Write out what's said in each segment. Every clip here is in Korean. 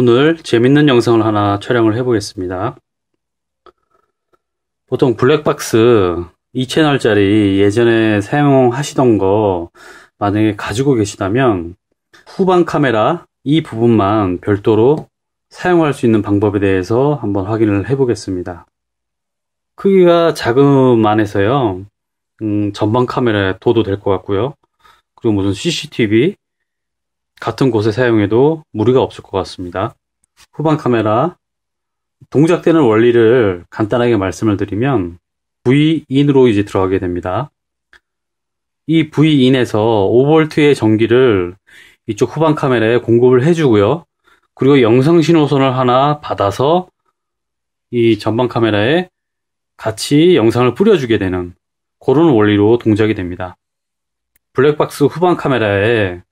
오늘 재밌는 영상을 하나 촬영을 해보겠습니다. 보통 블랙박스 2채널짜리 예전에 사용하시던 거 만약에 가지고 계시다면 후방 카메라 이 부분만 별도로 사용할 수 있는 방법에 대해서 한번 확인을 해보겠습니다. 크기가 자그만해서요 음, 전방 카메라에 둬도 될 것 같고요. 그리고 무슨 CCTV 같은 곳에 사용해도 무리가 없을 것 같습니다. 후방 카메라 동작되는 원리를 간단하게 말씀을 드리면 V인으로 이제 들어가게 됩니다. 이 V인에서 5V의 전기를 이쪽 후방 카메라에 공급을 해주고요. 그리고 영상 신호선을 하나 받아서 이 전방 카메라에 같이 영상을 뿌려주게 되는 그런 원리로 동작이 됩니다. 블랙박스 후방 카메라에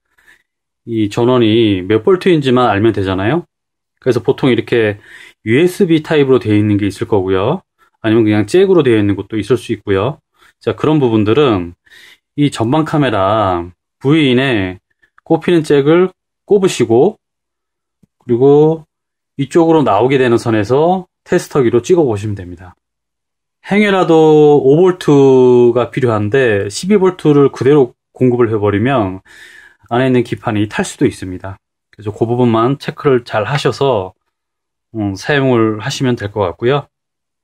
이 전원이 몇 볼트인지만 알면 되잖아요. 그래서 보통 이렇게 USB 타입으로 되어 있는 게 있을 거고요. 아니면 그냥 잭으로 되어 있는 것도 있을 수 있고요. 자, 그런 부분들은 이 전방 카메라 V인에 꼽히는 잭을 꼽으시고 그리고 이쪽으로 나오게 되는 선에서 테스터기로 찍어 보시면 됩니다. 행여라도 5볼트가 필요한데 12볼트를 그대로 공급을 해버리면 안에 있는 기판이 탈 수도 있습니다. 그래서 그 부분만 체크를 잘 하셔서 음, 사용을 하시면 될 것 같고요.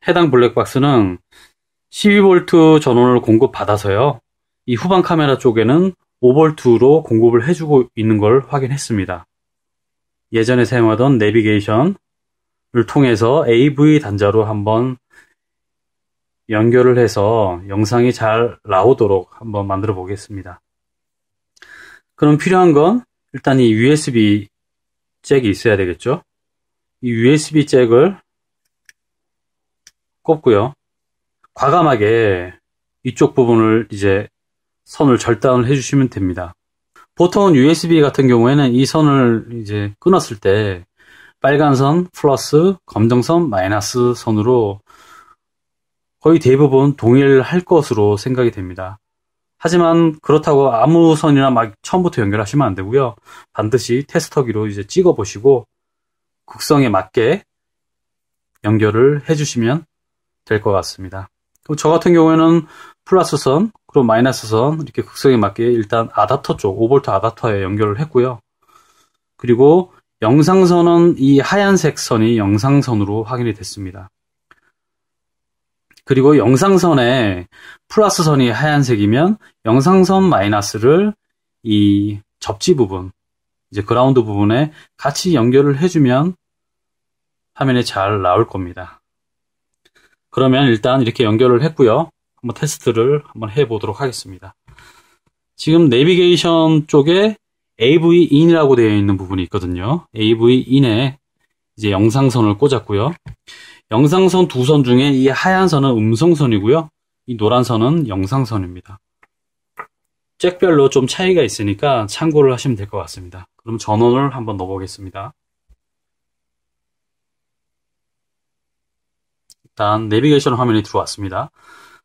해당 블랙박스는 12V 전원을 공급받아서요. 이 후방 카메라 쪽에는 5V로 공급을 해주고 있는 걸 확인했습니다. 예전에 사용하던 내비게이션을 통해서 AV 단자로 한번 연결을 해서 영상이 잘 나오도록 한번 만들어 보겠습니다. 그럼 필요한 건 일단 이 USB 잭이 있어야 되겠죠. 이 USB 잭을 꼽고요. 과감하게 이쪽 부분을 이제 선을 절단을 해주시면 됩니다. 보통 USB 같은 경우에는 이 선을 이제 끊었을 때 빨간 선 플러스 검정 선 마이너스 선으로 거의 대부분 동일할 것으로 생각이 됩니다. 하지만 그렇다고 아무 선이나 막 처음부터 연결하시면 안 되고요. 반드시 테스터기로 이제 찍어 보시고 국성에 맞게 연결을 해 주시면 될 것 같습니다. 저 같은 경우에는 플러스 선, 그리고 마이너스 선 이렇게 극성에 맞게 일단 아답터 쪽 5V 아답터에 연결을 했고요. 그리고 영상선은 이 하얀색 선이 영상선으로 확인이 됐습니다. 그리고 영상선에 플러스 선이 하얀색이면 영상선 마이너스를 이 접지 부분, 이제 그라운드 부분에 같이 연결을 해주면 화면에 잘 나올 겁니다. 그러면 일단 이렇게 연결을 했고요. 한번 테스트를 한번 해보도록 하겠습니다. 지금 내비게이션 쪽에 AV-IN이라고 되어 있는 부분이 있거든요. AV-IN에 이제 영상선을 꽂았고요. 영상선 두 선 중에 이 하얀 선은 음성선이고요. 이 노란 선은 영상선입니다. 잭별로 좀 차이가 있으니까 참고를 하시면 될 것 같습니다. 그럼 전원을 한번 넣어보겠습니다. 일단 내비게이션 화면이 들어왔습니다.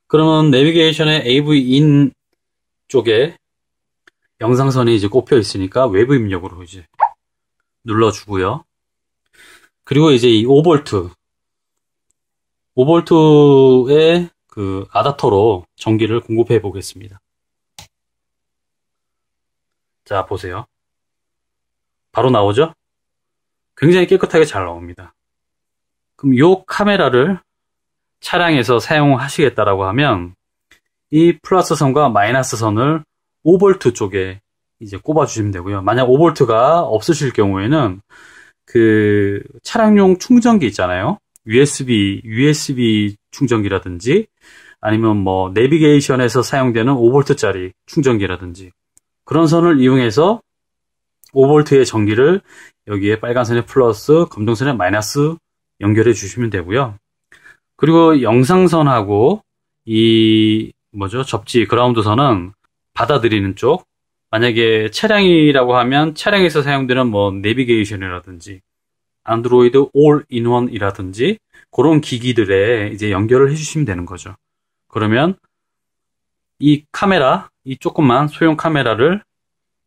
그러면 내비게이션의 AV인 쪽에 영상선이 이제 꼽혀 있으니까 외부 입력으로 이제 눌러주고요. 그리고 이제 이 5V 5V의 그 아답터로 전기를 공급해 보겠습니다. 자, 보세요. 바로 나오죠? 굉장히 깨끗하게 잘 나옵니다. 그럼 이 카메라를 차량에서 사용하시겠다라고 하면 이 플러스 선과 마이너스 선을 5V 쪽에 이제 꼽아주시면 되고요. 만약 5V가 없으실 경우에는 그 차량용 충전기 있잖아요. USB, USB 충전기라든지 아니면 뭐 내비게이션에서 사용되는 5볼트짜리 충전기라든지 그런 선을 이용해서 5볼트의 전기를 여기에 빨간 선에 플러스, 검정 선에 마이너스 연결해 주시면 되고요. 그리고 영상선하고 이 뭐죠? 접지 그라운드 선은 받아들이는 쪽 만약에 차량이라고 하면 차량에서 사용되는 뭐 내비게이션이라든지 안드로이드 올인원이라든지 그런 기기들에 이제 연결을 해주시면 되는 거죠. 그러면 이 카메라, 이 조그만 소형 카메라를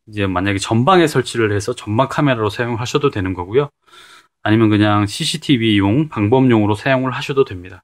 이제 만약에 전방에 설치를 해서 전방 카메라로 사용하셔도 되는 거고요. 아니면 그냥 CCTV용 방범용으로 사용을 하셔도 됩니다.